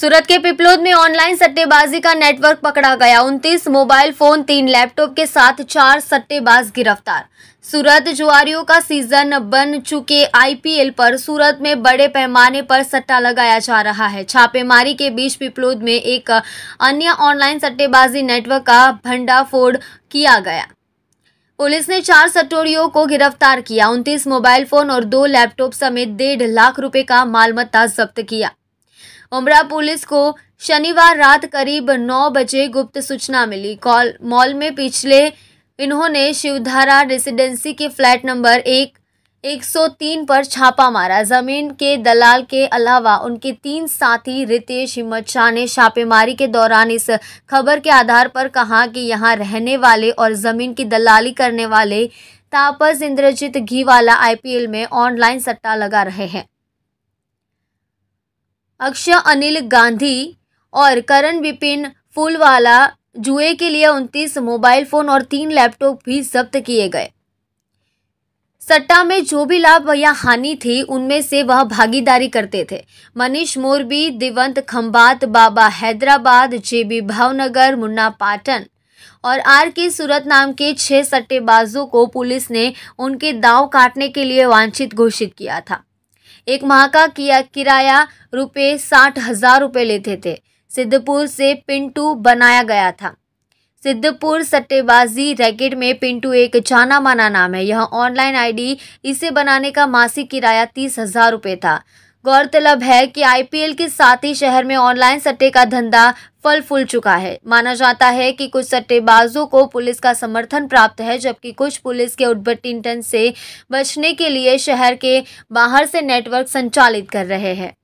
सूरत के पिपलोद में ऑनलाइन सट्टेबाजी का नेटवर्क पकड़ा गया 29 मोबाइल फोन तीन लैपटॉप के साथ चार सट्टेबाज गिरफ्तार सूरत जुआरियों का सीजन बन चुके आईपीएल पर सूरत में बड़े पैमाने पर सट्टा लगाया जा रहा है छापेमारी के बीच पिपलोद में एक अन्य ऑनलाइन सट्टेबाजी नेटवर्क का भंडाफोड़ किया गया पुलिस ने चार सटोरियों को गिरफ्तार किया उनतीस मोबाइल फोन और दो लैपटॉप समेत डेढ़ लाख रुपए का मालमत्ता जब्त किया उमरा पुलिस को शनिवार रात करीब नौ बजे गुप्त सूचना मिली कॉल मॉल में पिछले इन्होंने शिवधारा रेसिडेंसी के फ्लैट नंबर एक 103 पर छापा मारा जमीन के दलाल के अलावा उनके तीन साथी रितेश हिम्मत शाह ने छापेमारी के दौरान इस खबर के आधार पर कहा कि यहां रहने वाले और जमीन की दलाली करने वाले तापस इंद्रजीत घीवाला आईपीएल में ऑनलाइन सट्टा लगा रहे हैं अक्षय अनिल गांधी और करण विपिन फूलवाला जुए के लिए उनतीस मोबाइल फ़ोन और तीन लैपटॉप भी जब्त किए गए सट्टा में जो भी लाभ या हानि थी उनमें से वह भागीदारी करते थे मनीष मोरबी दिवंत खम्बात बाबा हैदराबाद जेबी भावनगर मुन्ना पाटन और आर के सूरत नाम के छह सट्टेबाजों को पुलिस ने उनके दांव काटने के लिए वांछित घोषित किया था एक माह का किया किराया रुपये साठ हजार रुपये लेते थे सिद्धपुर से पिंटू बनाया गया था सिद्धपुर सट्टेबाजी रैकेट में पिंटू एक जाना माना नाम है यह ऑनलाइन आईडी इसे बनाने का मासिक किराया तीस हजार रुपये था गौरतलब है कि आईपीएल के साथ ही शहर में ऑनलाइन सट्टे का धंधा फल फूल चुका है माना जाता है कि कुछ सट्टेबाजों को पुलिस का समर्थन प्राप्त है जबकि कुछ पुलिस के उद्भट से बचने के लिए शहर के बाहर से नेटवर्क संचालित कर रहे हैं